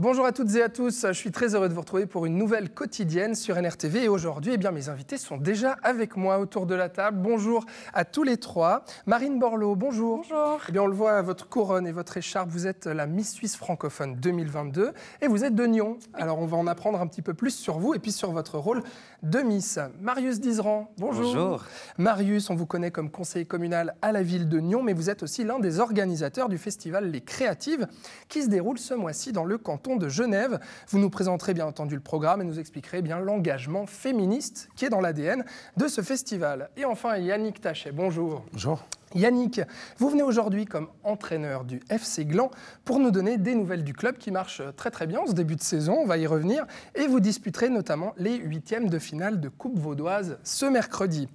Bonjour à toutes et à tous, je suis très heureux de vous retrouver pour une nouvelle quotidienne sur NRTV et aujourd'hui, eh bien, mes invités sont déjà avec moi autour de la table. Bonjour à tous les trois. Marine Borloo, bonjour. Bonjour. Eh on le voit à votre couronne et votre écharpe, vous êtes la Miss Suisse francophone 2022 et vous êtes de Nyon. Alors on va en apprendre un petit peu plus sur vous et puis sur votre rôle de Miss. Marius Dizeran, bonjour. Bonjour. Marius, on vous connaît comme conseiller communal à la ville de Nyon, mais vous êtes aussi l'un des organisateurs du festival Les Créatives qui se déroule ce mois-ci dans le canton de Genève. Vous nous présenterez bien entendu le programme et nous expliquerez bien l'engagement féministe qui est dans l'ADN de ce festival. Et enfin, Yannick Tachet, bonjour. Bonjour. Yannick, vous venez aujourd'hui comme entraîneur du FC Glan pour nous donner des nouvelles du club qui marche très très bien en ce début de saison, on va y revenir, et vous disputerez notamment les huitièmes de finale de Coupe Vaudoise ce mercredi.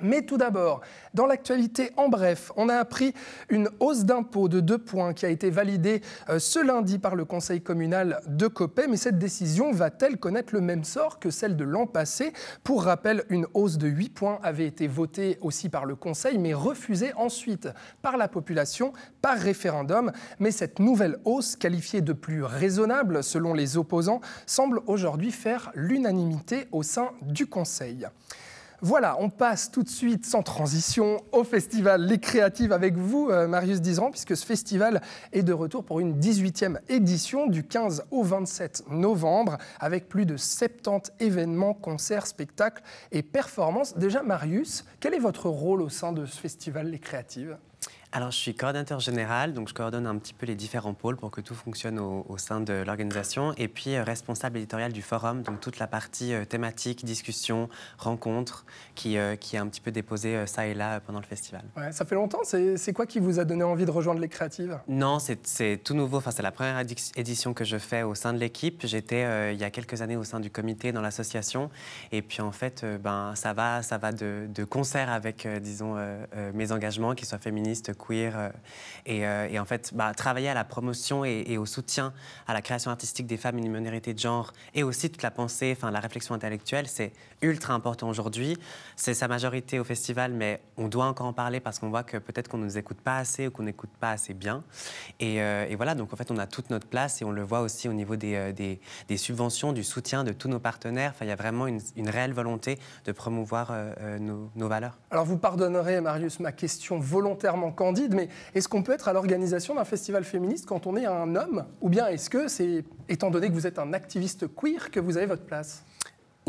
Mais tout d'abord, dans l'actualité, en bref, on a appris une hausse d'impôt de 2 points qui a été validée euh, ce lundi par le conseil communal de Copé. Mais cette décision va-t-elle connaître le même sort que celle de l'an passé Pour rappel, une hausse de 8 points avait été votée aussi par le conseil, mais refusée ensuite par la population par référendum. Mais cette nouvelle hausse, qualifiée de plus raisonnable selon les opposants, semble aujourd'hui faire l'unanimité au sein du conseil. Voilà, on passe tout de suite sans transition au festival Les Créatives avec vous, euh, Marius Dizran, puisque ce festival est de retour pour une 18e édition du 15 au 27 novembre, avec plus de 70 événements, concerts, spectacles et performances. Déjà, Marius, quel est votre rôle au sein de ce festival Les Créatives alors, je suis coordinateur général, donc je coordonne un petit peu les différents pôles pour que tout fonctionne au, sein de l'organisation. Et puis, euh, responsable éditorial du forum, donc toute la partie euh, thématique, discussion, rencontre, qui, euh, qui est un petit peu déposée ça et là pendant le festival. ça fait longtemps. C'est quoi qui vous a donné envie de rejoindre les créatives Non, c'est tout nouveau. Enfin, c'est la première édition que je fais au sein de l'équipe. J'étais il y a quelques années au sein du comité, dans l'association. Et puis, en fait, ben, ça va, ça va de, de concert avec, disons, mes engagements, qu'ils soient féministes, queer. Euh, euh, et, en fait, bah, travailler à la promotion et, au soutien à la création artistique des femmes et des minorités de genre, et aussi toute la pensée, enfin la réflexion intellectuelle, c'est ultra important aujourd'hui. C'est sa majorité au festival, mais on doit encore en parler parce qu'on voit que peut-être qu'on ne nous écoute pas assez ou qu'on n'écoute pas assez bien. Euh, et, voilà, donc en fait, on a toute notre place et on le voit aussi au niveau des, des, subventions, du soutien de tous nos partenaires. Enfin, il y a vraiment une, réelle volonté de promouvoir nos, nos valeurs. Alors, vous pardonnerez, Marius, ma question volontairement quand mais est-ce qu'on peut être à l'organisation d'un festival féministe quand on est un homme Ou bien est-ce que c'est, étant donné que vous êtes un activiste queer, que vous avez votre place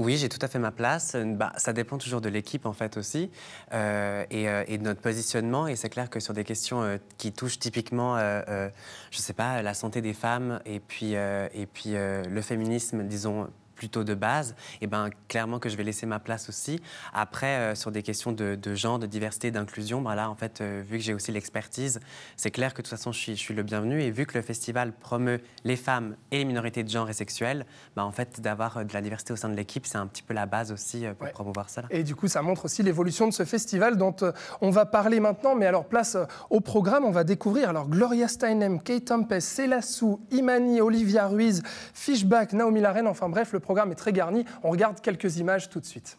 oui, j'ai tout à fait ma place. Bah, ça dépend toujours de l'équipe en fait aussi euh, euh, et, de notre positionnement. Et c'est clair que sur des questions euh, qui touchent typiquement, je ne sais pas, la santé des femmes et puis et puis le féminisme, disons plutôt de base, et eh ben, clairement que je vais laisser ma place aussi. Après, euh, sur des questions de, de, genre, de diversité, d'inclusion, ben là, en fait, euh, vu que j'ai aussi l'expertise, c'est clair que de toute façon, je suis, je suis, le bienvenu. Et vu que le festival promeut les femmes et les minorités de genre et sexuelles, ben, en fait, d'avoir euh, de la diversité au sein de l'équipe, c'est un petit peu la base aussi pour promouvoir ça. Et du coup, ça montre aussi l'évolution de ce festival dont on va parler maintenant. Mais alors, place au programme, on va découvrir alors Gloria Steinem, Kate Tempest, Célassou, Imani, Olivia Ruiz, Fishback, Naomi larenne enfin bref, le programme est très garni. On regarde quelques images tout de suite.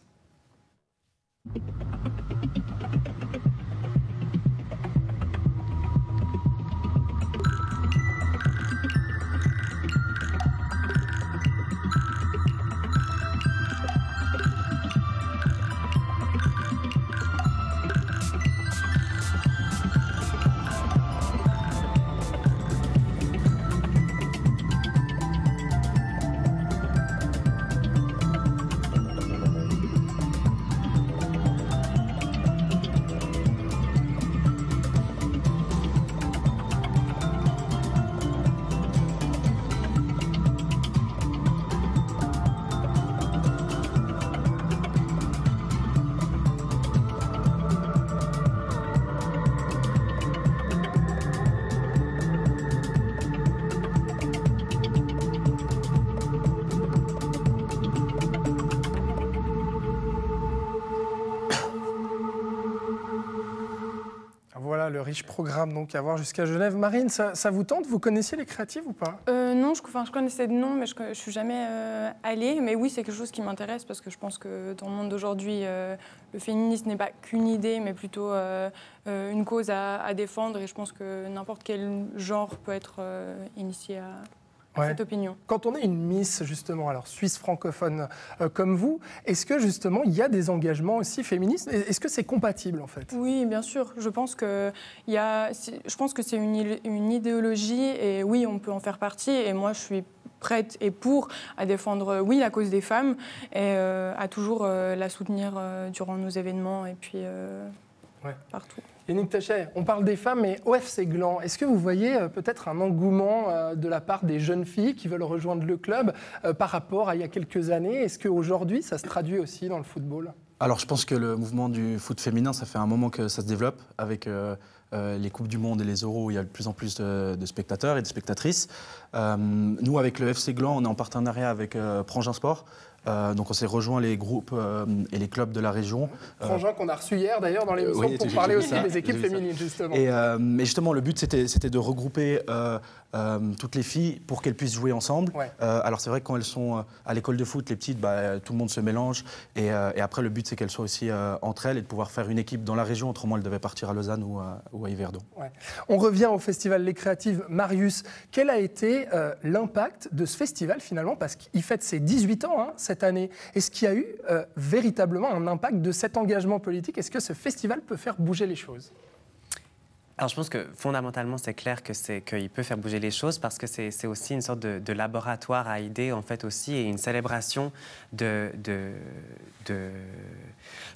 riche programme donc à voir jusqu'à Genève. Marine, ça, vous tente Vous connaissiez les créatives ou pas euh, Non, je, enfin, je connaissais de nom, mais je ne suis jamais euh, allée. Mais oui, c'est quelque chose qui m'intéresse parce que je pense que dans le monde d'aujourd'hui, euh, le féminisme n'est pas qu'une idée, mais plutôt une cause à, défendre. Et je pense que n'importe quel genre peut être initié à, cette opinion. Quand on est une Miss, justement, alors Suisse francophone euh, comme vous, est-ce que justement il y a des engagements aussi féministes Est-ce que c'est compatible en fait Oui, bien sûr. Je pense que, y a, je pense que c'est une, une idéologie et oui, on peut en faire partie. Et moi, je suis prête et pour à défendre, oui, la cause des femmes et euh, à toujours euh, la soutenir durant nos événements et puis partout. Yannick Tachet, on parle des femmes, mais OFC Gland, est-ce que vous voyez euh, peut-être un engouement euh, de la part des jeunes filles qui veulent rejoindre le club euh, par rapport à il y a quelques années Est-ce qu'aujourd'hui, ça se traduit aussi dans le football alors, je pense que le mouvement du foot féminin, ça fait un moment que ça se développe avec les Coupes du Monde et les Euros. Où il y a de plus en plus de, spectateurs et de spectatrices. nous, avec le FC Gland, on est en partenariat avec Prangin Sport, euh, donc on s'est rejoint les groupes euh, et les clubs de la région. Euh, Frangin qu'on a reçu hier d'ailleurs dans l'émission oui, pour parler aussi des équipes féminines justement. Et, mais justement le but c'était de regrouper toutes les filles pour qu'elles puissent jouer ensemble. alors c'est vrai que quand elles sont à l'école de foot, les petites, bah, tout le monde se mélange. Et, après le but c'est qu'elles soient aussi entre elles et de pouvoir faire une équipe dans la région. Autrement elles devaient partir à Lausanne ou à, ou Yverdon. On revient au festival Les Créatives. Marius, quel a été l'impact de ce festival finalement Parce qu'il fête ses 18 ans. Hein, année Est-ce qu'il y a eu euh, véritablement un impact de cet engagement politique Est-ce que ce festival peut faire bouger les choses alors je pense que fondamentalement c'est clair que c'est qu'il peut faire bouger les choses parce que c'est aussi une sorte de, laboratoire à idées en fait aussi et une célébration de, de, de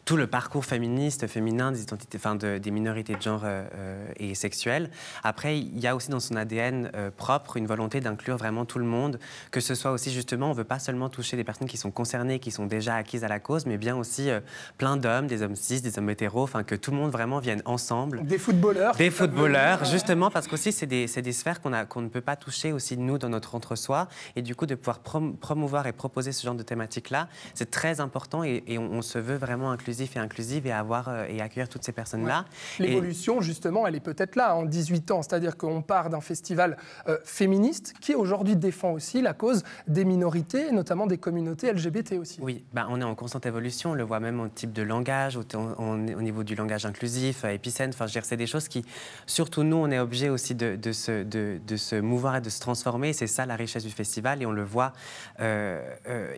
tout le parcours féministe, féminin des, identités, enfin des minorités de genre euh, euh, et sexuelles. Après, il y a aussi dans son ADN euh, propre une volonté d'inclure vraiment tout le monde, que ce soit aussi justement, on ne veut pas seulement toucher les personnes qui sont concernées, qui sont déjà acquises à la cause, mais bien aussi plein d'hommes, des hommes cis, des hommes hétéros, enfin que tout le monde vraiment vienne ensemble. Des footballeurs. Des footballeurs, justement, parce qu'aussi c'est des, sphères qu'on ne peut pas toucher aussi nous dans notre entre-soi, et du coup de pouvoir promouvoir et proposer ce genre de thématiques-là, c'est très important et, on se veut vraiment inclusif et inclusive et avoir euh, et accueillir toutes ces personnes-là. L'évolution, justement, elle est peut-être là en 18 ans, c'est-à-dire qu'on part d'un festival euh, féministe qui aujourd'hui défend aussi la cause des minorités, notamment des communautés LGBT aussi. Oui, bah, on est en constante évolution, on le voit même au type de langage, au, au niveau du langage inclusif, euh, épicène, enfin, je c'est des choses qui, surtout nous, on est obligé aussi de, se, de, de, se, mouvoir et de se transformer, c'est ça la richesse du festival et on le voit, il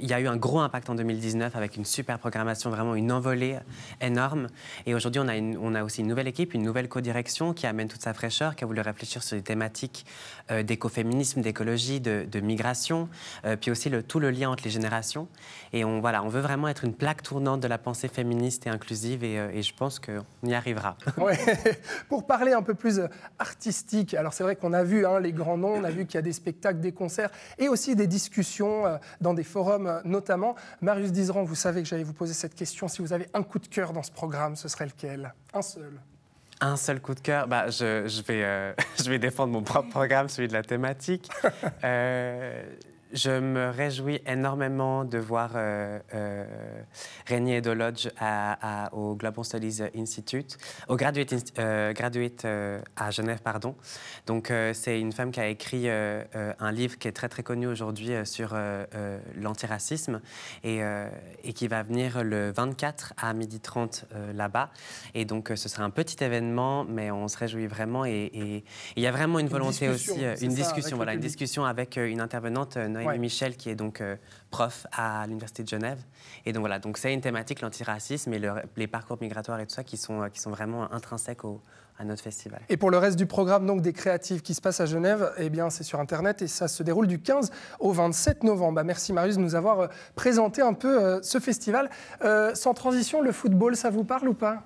y a eu un gros impact en 2019 avec une super programmation, vraiment une envolée énorme. Et aujourd'hui, on, a on a aussi une nouvelle équipe, une nouvelle co-direction qui amène toute sa fraîcheur, qui a voulu réfléchir sur les thématiques euh, d'écoféminisme, d'écologie, de, migration, euh, puis aussi le, tout le lien entre les générations. Et on, voilà, on veut vraiment être une plaque tournante de la pensée féministe et inclusive, et, euh, je pense qu'on y arrivera. Pour parler un peu plus artistique, alors c'est vrai qu'on a vu hein, les grands noms, on a vu qu'il y a des spectacles, des concerts, et aussi des discussions dans des forums notamment. Marius Dizeran, vous savez que j'allais vous poser cette question si vous avez un coup de cœur dans ce programme, ce serait lequel Un seul. Un seul coup de cœur bah, je, vais, euh, je vais défendre mon propre programme, celui de la thématique. euh, je me réjouis énormément de voir euh, euh, à, au Global Studies Institute, au Graduate, euh, Graduate euh, à Genève, pardon. Donc, euh, c'est une femme qui a écrit un livre qui est très, très connu aujourd'hui sur l'antiracisme et, qui va venir le 24 à 12h30 là-bas. Et donc, ce sera un petit événement, mais on se réjouit vraiment. Et il y a vraiment une, une volonté aussi, une discussion, voilà, une discussion avec une intervenante Michel, qui est donc euh, prof à l'Université de Genève. Et donc voilà, donc c'est une thématique, l'antiracisme et les parcours migratoires et tout ça, qui sont, euh, qui sont vraiment intrinsèques à notre festival. Et pour le reste du programme donc des créatives qui se passe à Genève, eh bien c'est sur internet et ça se déroule du 15 au 27 novembre. Bah, merci Marius de nous avoir euh, présenté un peu ce festival. sans transition, le football, ça vous parle ou pas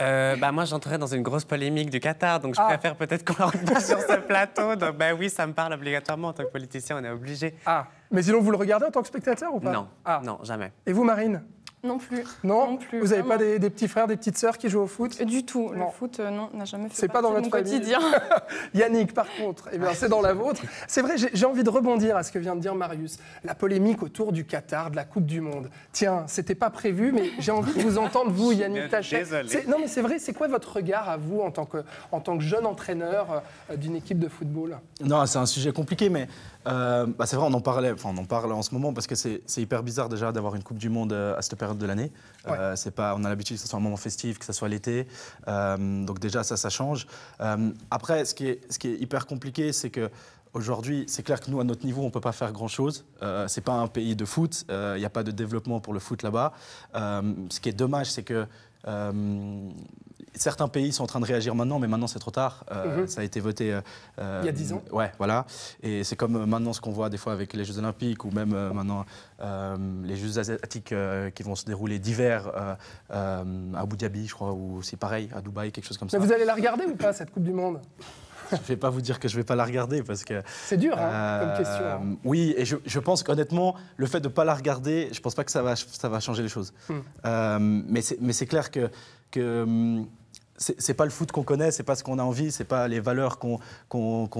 euh, bah, moi j'entrerai dans une grosse polémique du Qatar, donc je ah. préfère peut-être qu'on rentre pas sur ce plateau. Donc bah oui, ça me parle obligatoirement en tant que politicien, on est obligé. Ah, mais sinon vous le regardez en tant que spectateur ou pas Non, ah. non, jamais. Et vous Marine non plus. Non, plus, Vous n'avez pas des, petits frères, des petites sœurs qui jouent au foot Du tout. Le foot, euh, non, n'a jamais fait C'est pas dans quotidien. Yannick, par contre, eh c'est dans la vôtre. C'est vrai, j'ai envie de rebondir à ce que vient de dire Marius. La polémique autour du Qatar, de la Coupe du Monde. Tiens, c'était pas prévu, mais j'ai envie de vous entendre, vous, Yannick Tachet. Non, mais c'est vrai, c'est quoi votre regard à vous en tant que, jeune entraîneur euh, d'une équipe de football Non, c'est un sujet compliqué, mais euh, bah, c'est vrai, on en parlait, on en parle en ce moment parce que c'est hyper bizarre déjà d'avoir une Coupe du Monde à cette période de l'année. Euh, c'est pas, on a l'habitude que ce soit un moment festif, que ce soit l'été. Euh, donc déjà, ça, ça change. Euh, après, ce qui, est, ce qui est hyper compliqué, c'est que Aujourd'hui, c'est clair que nous, à notre niveau, on ne peut pas faire grand-chose. Euh, ce n'est pas un pays de foot. Il n'y a pas de développement pour le foot là-bas. ce qui est dommage, c'est que certains pays sont en train de réagir maintenant, mais maintenant c'est trop tard. Euh, mhm. Ça a été voté. Euh, il y a 10 ans. Euh, ouais, voilà. Et c'est comme maintenant ce qu'on voit des fois avec les Jeux Olympiques ou même maintenant les Jeux Asiatiques qui vont se dérouler d'hiver à Abu Dhabi, je crois, ou c'est pareil, à Dubaï, quelque chose comme ça. vous allez la regarder ou pas, cette Coupe du Monde je ne vais pas vous dire que je ne vais pas la regarder parce que. C'est dur hein, comme question. Hein. Oui, et je, pense qu'honnêtement, le fait de ne pas la regarder, je ne pense pas que ça va, ça va changer les choses. Hmm. mais c'est clair que que hum, c'est pas le foot qu'on connaît, c'est pas ce qu'on a envie, c'est pas les valeurs qu'on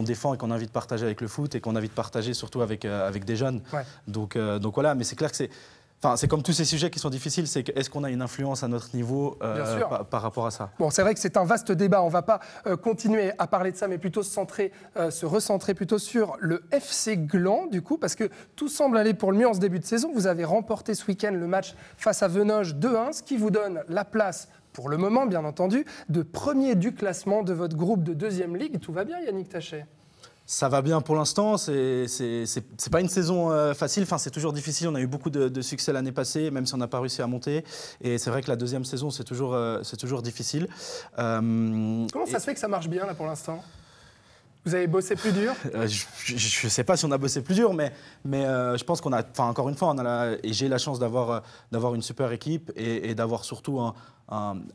défend et qu'on a envie de partager avec le foot et qu'on a envie de partager surtout avec, euh, avec des jeunes. Donc, euh, donc voilà, mais c'est clair que c'est. Enfin, c'est comme tous ces sujets qui sont difficiles, c'est est-ce qu'on a une influence à notre niveau euh, par, rapport à ça Bon, c'est vrai que c'est un vaste débat. On ne va pas continuer à parler de ça, mais plutôt se, centrer, se recentrer plutôt sur le FC Gland, du coup, parce que tout semble aller pour le mieux en ce début de saison. Vous avez remporté ce week-end le match face à Venoge 2-1, ce qui vous donne la place pour le moment bien entendu, de premier du classement de votre groupe de deuxième ligue. Tout va bien Yannick Taché ça va bien pour l'instant, c'est pas une saison euh, facile, enfin, c'est toujours difficile, on a eu beaucoup de, succès l'année passée, même si on n'a pas réussi à monter, et c'est vrai que la deuxième saison c'est toujours, euh, toujours difficile. Euh, Comment ça se fait que ça marche bien là pour l'instant vous avez bossé plus dur euh, Je ne sais pas si on a bossé plus dur, mais, mais euh, je pense qu'on a, enfin encore une fois, on a et j'ai la chance d'avoir euh, d'avoir une super équipe et, d'avoir surtout un,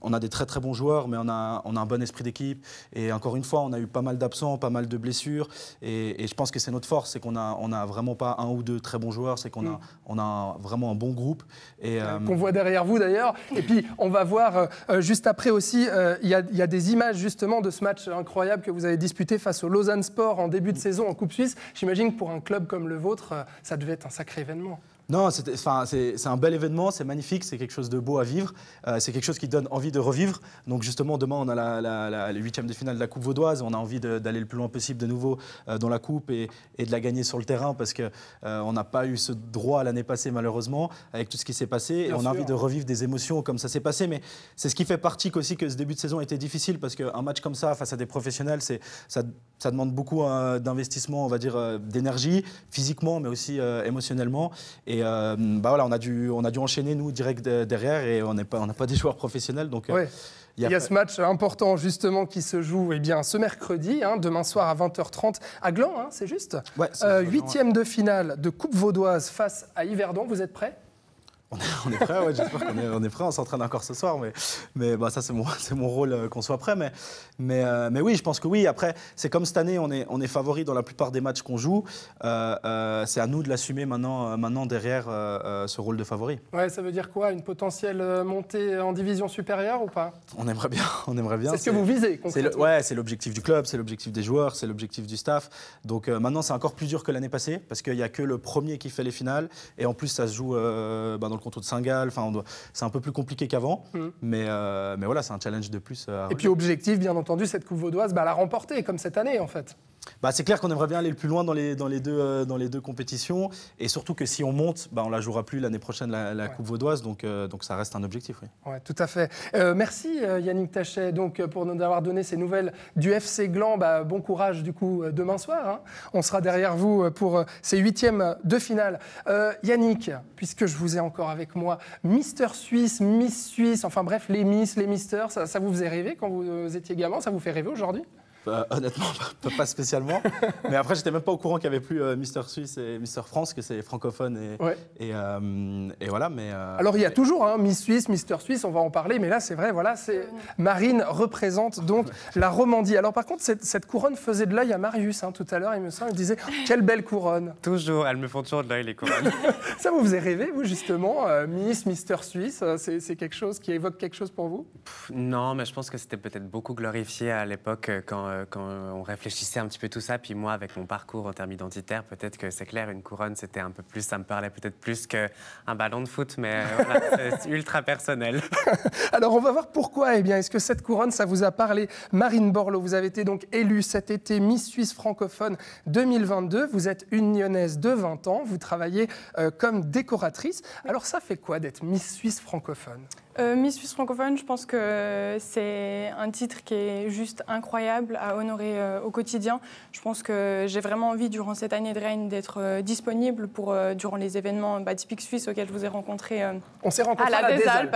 on a des très très bons joueurs, mais on a, on a un bon esprit d'équipe. Et encore une fois, on a eu pas mal d'absents, pas mal de blessures. Et, je pense que c'est notre force, c'est qu'on a, on a vraiment pas un ou deux très bons joueurs, c'est qu'on a, mm. on a vraiment un bon groupe. Et, Qu'on voit derrière vous d'ailleurs. Et puis on va voir juste après aussi, il y, a des images justement de ce match incroyable que vous avez disputé face au lot en début de mm. saison en Coupe Suisse. J'imagine que pour un club comme le vôtre, euh, ça devait être un sacré événement. Non, c'est un bel événement, c'est magnifique, c'est quelque chose de beau à vivre, euh, c'est quelque chose qui donne envie de revivre. Donc justement, demain, on a la, la, la, les huitièmes de finale de la Coupe Vaudoise, on a envie d'aller le plus loin possible de nouveau euh, dans la Coupe et, de la gagner sur le terrain parce qu'on euh, on n'a pas eu ce droit l'année passée malheureusement avec tout ce qui s'est passé et on a envie de revivre des émotions comme ça s'est passé. Mais c'est ce qui fait partie aussi que ce début de saison était difficile parce qu'un match comme ça face à des professionnels, ça, ça demande beaucoup d'investissement, on va dire, d'énergie, physiquement mais aussi émotionnellement. Et et euh, bah voilà, on a dû, on a dû enchaîner nous direct derrière et on n'a pas, on pas des joueurs professionnels, donc. Euh, il y, a... ce match important justement qui se joue eh bien, ce mercredi, hein, demain soir à 20h30 à Gland, hein, c'est juste. Euh, huitième de finale de Coupe Vaudoise face à Yverdon, vous êtes prêts on, est prêt, j'espère qu'on est, on est on s'entraîne encore ce soir, mais, mais bah, ça c'est mon, c'est mon rôle euh, qu'on soit prêt. Mais, mais, euh, mais oui, je pense que oui, après, c'est comme cette année, on est, on est favori dans la plupart des matchs qu'on joue. Euh, c'est à nous de l'assumer maintenant, maintenant derrière ce rôle de favori. Ouais, ça veut dire quoi Une potentielle montée en division supérieure ou pas On aimerait bien, on aimerait bien. C'est ce que vous visez, concrètement c'est Ouais, c'est l'objectif du club, c'est l'objectif des joueurs, c'est l'objectif du staff. Donc maintenant, c'est encore plus dur que l'année passée, parce qu'il n'y a que le premier qui fait les finales, et en plus, ça se joue bah, le contre de Singal. Enfin, c'est un peu plus compliqué qu'avant, mm. mais, euh, mais voilà, c'est un challenge de plus. Et puis objectif, bien entendu, cette Coupe vaudoise, bah, la remporter, comme cette année en fait. Bah, c'est clair qu'on aimerait bien aller le plus loin dans les, dans les, deux, euh, dans les deux compétitions. Et surtout que si on monte, bah, on ne la jouera plus l'année prochaine, la, Coupe Vaudoise. Donc, euh, donc ça reste un objectif. Oui, tout à fait. Euh, merci Yannick Tachet donc, pour nous avoir donné ces nouvelles du FC Gland. Bah, bon courage du coup demain soir. Hein. On sera derrière vous pour ces huitièmes de finale. Yannick, puisque je vous ai encore avec moi, Mister Suisse, Miss Suisse, enfin bref, les Miss, les Misters, ça, ça vous faisait rêver quand vous étiez gamin Ça vous fait rêver aujourd'hui euh, honnêtement, pas, spécialement. mais après, j'étais même pas au courant qu'il n'y avait plus euh, Mister Suisse et Mister France, que c'est francophone et, et, euh, et, voilà. Mais alors il y a toujours hein, Miss Suisse, Mister Suisse, on va en parler. Mais là, c'est vrai, voilà, c'est Marine représente donc la Romandie. Alors par contre, cette, couronne faisait de l'œil à Marius hein, tout à l'heure. Il me semble, il disait quelle belle couronne. Toujours, elles me font toujours de l'œil les couronnes. Ça vous faisait rêver, vous justement, Miss, Mister Suisse, c'est quelque chose qui évoque quelque chose pour vous Non, mais je pense que c'était peut-être beaucoup glorifié à l'époque quand euh, quand euh, on réfléchissait un petit peu tout ça, puis moi, avec mon parcours en termes identitaires, peut-être que c'est clair, une couronne, c'était un peu plus, ça me parlait peut-être plus qu'un ballon de foot, mais euh, c'est ultra personnel. Alors, on va voir pourquoi. Eh bien, est-ce que cette couronne, ça vous a parlé Marine Borlo, vous avez été donc élue cet été Miss Suisse francophone 2022. Vous êtes une lyonnaise de 20 ans. Vous travaillez comme décoratrice. Alors, ça fait quoi d'être Miss Suisse francophone euh, Miss Suisse francophone, je pense que c'est un titre qui est juste incroyable à honorer euh, au quotidien. Je pense que j'ai vraiment envie, durant cette année de règne, d'être euh, disponible pour, durant les événements bah, typiques suisses auxquels je vous ai rencontré on s'est rencontrés à la, la Alpes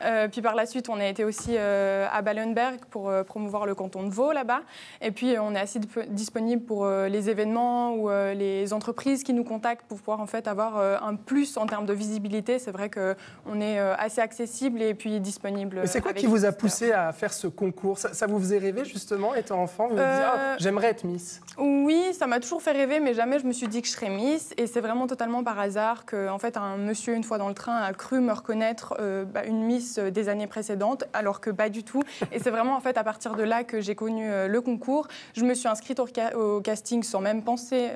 à puis par la suite, on a été aussi à Ballenberg pour promouvoir le canton de Vaud là-bas. Et puis, on est assez disponible pour les événements ou les entreprises qui nous contactent pour pouvoir en fait avoir un plus en termes de visibilité. C'est vrai qu'on est assez accessible et puis disponible. C'est quoi qui vous a poussé à faire ce concours ça, vous faisait rêver justement, étant enfant Vous vous disiez, euh, ah, j'aimerais être Miss Oui, ça m'a toujours fait rêver, mais jamais je me suis dit que je serais Miss. Et c'est vraiment totalement par hasard que, en fait, un monsieur, une fois dans le train, a cru me reconnaître euh, bah, une Miss euh, des années précédentes, alors que pas du tout. Et c'est vraiment, en fait, à partir de là que j'ai connu le concours. Je me suis inscrite au, au casting sans même penser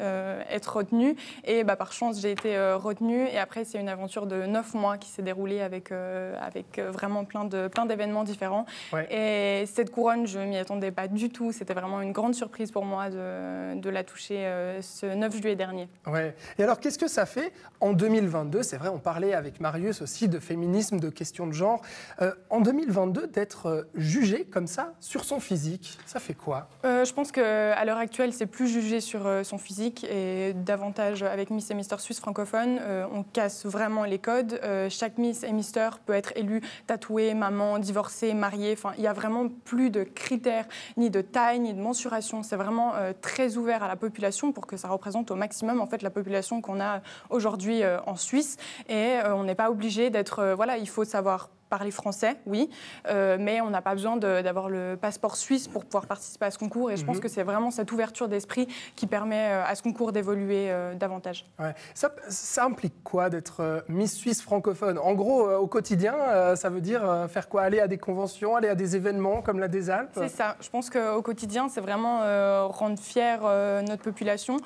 être retenue. Et bah, par chance, j'ai été retenue. Et après, c'est une aventure de 9 mois qui s'est déroulée avec euh, avec euh, vraiment plein de plein d'événements différents. Et cette couronne, je m'y attendais pas du tout. C'était vraiment une grande surprise pour moi de, la toucher euh, ce 9 juillet dernier. Ouais. Et alors, qu'est-ce que ça fait en 2022 C'est vrai, on parlait avec Marius aussi de féminisme, de questions de genre. en 2022, d'être jugé comme ça sur son physique, ça fait quoi Je pense qu'à l'heure actuelle, c'est plus jugé sur son physique et davantage avec Miss et Mister Suisse francophone, on casse vraiment les codes. chaque Miss et Mister peut être élu, tatoué, maman, divorcé, marié, Enfin, il n'y a vraiment plus de critères, ni de taille, ni de mensuration. C'est vraiment euh, très ouvert à la population pour que ça représente au maximum en fait la population qu'on a aujourd'hui euh, en Suisse. Et euh, on n'est pas obligé d'être. voilà, il faut savoir parler français, oui, euh, mais on n'a pas besoin d'avoir le passeport suisse pour pouvoir participer à ce concours. Et je pense mhm. que c'est vraiment cette ouverture d'esprit qui permet euh, à ce concours d'évoluer euh, davantage. Ça, implique quoi d'être Miss Suisse francophone En gros, au quotidien, ça veut dire faire quoi Aller à des conventions, aller à des événements comme la des Alpes C'est ça. Je pense qu'au quotidien, c'est vraiment rendre fière notre population,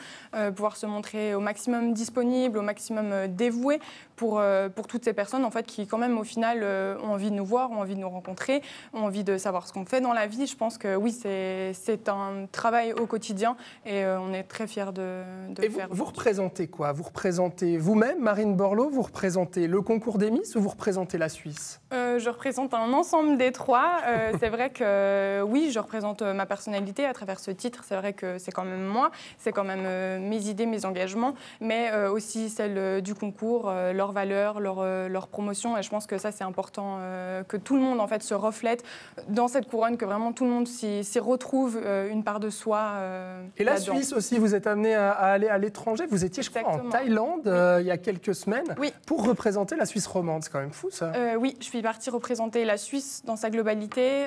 pouvoir se montrer au maximum disponible, au maximum dévoué pour, pour toutes ces personnes en fait, qui, quand même, au final, euh, ont envie de nous voir, ont envie de nous rencontrer, ont envie de savoir ce qu'on fait dans la vie. Je pense que oui, c'est un travail au quotidien et euh, on est très fiers de, de et Vous, représentez quoi Vous représentez vous-même, Marine Borloo Vous représentez le concours des Miss ou vous représentez la Suisse euh, Je représente un ensemble des trois. c'est vrai que oui, je représente ma personnalité à travers ce titre. C'est vrai que c'est quand même moi, c'est quand même mes idées, mes engagements, mais aussi celles du concours, leurs valeurs, leur, leur promotion. Et je pense que ça, c'est important euh, que tout le monde en fait se reflète dans cette couronne, que vraiment tout le monde s'y retrouve euh, une part de soi. Euh, Et la Suisse aussi, vous êtes amené à, aller à l'étranger. Vous étiez, je crois, en Thaïlande il y a quelques semaines pour représenter la Suisse romande. C'est quand même fou ça. oui, je suis partie représenter la Suisse dans sa globalité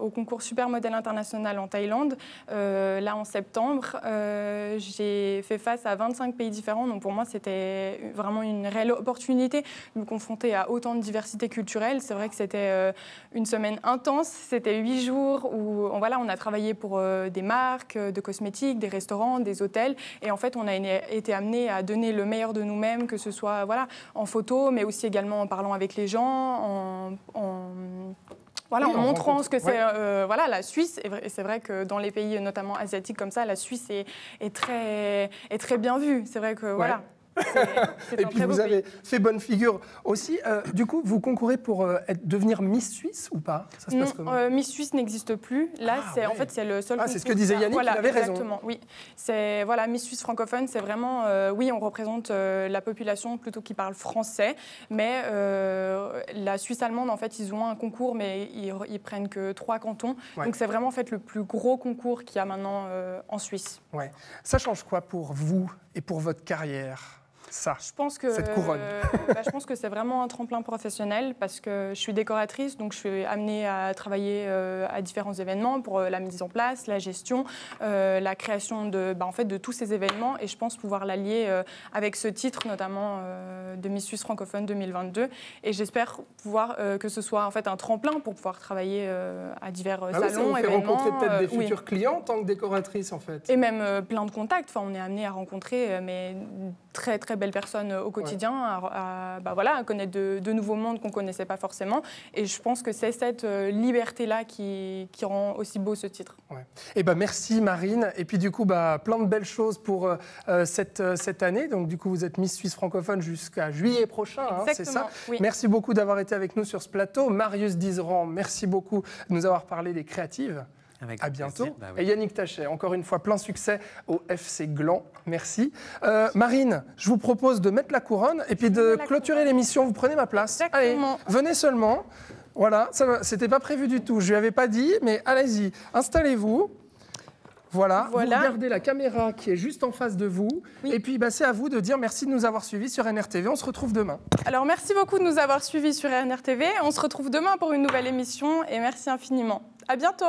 au concours Supermodel International en Thaïlande. là, en septembre, j'ai fait face à 25 pays différents. Donc pour moi, c'était vraiment une réelle opportunité de me confronter à autant de diversité culturelle c'est vrai que c'était euh, une semaine intense. C'était huit jours où on, voilà, on a travaillé pour euh, des marques euh, de cosmétiques, des restaurants, des hôtels. Et en fait, on a été amené à donner le meilleur de nous-mêmes, que ce soit voilà, en photo, mais aussi également en parlant avec les gens, en, voilà, en montrant ce que c'est. voilà, la Suisse, et c'est vrai que dans les pays notamment asiatiques comme ça, la Suisse est, très, est très bien vue. C'est vrai que voilà. Et puis vous avez fait bonne figure aussi. Euh, du coup, vous concourez pour euh, être, devenir Miss Suisse ou pas euh, Miss Suisse n'existe plus. Là, ah c'est en fait c'est le seul. Ah, c'est ce que disait Yannick. Voilà, il raison. Oui, c'est voilà Miss Suisse francophone. C'est vraiment oui, on représente la population plutôt qui parle français, mais la Suisse allemande en fait ils ont un concours, mais ils, prennent que trois cantons. Donc c'est vraiment en fait le plus gros concours qu'il y a maintenant en Suisse. Ouais. Ça change quoi pour vous et pour votre carrière ça, je pense que, cette couronne bah, Je pense que c'est vraiment un tremplin professionnel parce que je suis décoratrice, donc je suis amenée à travailler euh, à différents événements pour euh, la mise en place, la gestion, euh, la création de, bah, en fait, de tous ces événements et je pense pouvoir l'allier avec ce titre notamment de Miss Suisse francophone 2022 et j'espère pouvoir que ce soit en fait un tremplin pour pouvoir travailler à divers ah salons, et fait rencontrer peut-être des futurs clients en tant que décoratrice en fait. Et même plein de contacts, enfin, on est amené à rencontrer mais très très belles personnes euh, au quotidien, à, bah voilà, connaître de, nouveaux mondes qu'on ne connaissait pas forcément. Et je pense que c'est cette euh, liberté-là qui, qui, rend aussi beau ce titre. Et eh ben merci Marine. Et puis du coup, bah, plein de belles choses pour euh, cette, cette année. Donc du coup, vous êtes Miss Suisse francophone jusqu'à juillet prochain, hein, c'est ça oui. Merci beaucoup d'avoir été avec nous sur ce plateau. Marius Dizeran, merci beaucoup de nous avoir parlé des créatives à bientôt. Bah et Yannick Tachet, encore une fois, plein succès au FC Gland. Merci. Euh, Marine, je vous propose de mettre la couronne et puis de clôturer l'émission. Vous prenez ma place. Allez, venez seulement. Voilà, c'était pas prévu du tout. Je lui avais pas dit, mais allez-y, installez-vous. Voilà. regardez la caméra qui est juste en face de vous. Et puis, bah, c'est à vous de dire merci de nous avoir suivis sur NRTV. On se retrouve demain. Alors, merci beaucoup de nous avoir suivis sur NRTV. On se retrouve demain pour une nouvelle émission et merci infiniment. À bientôt.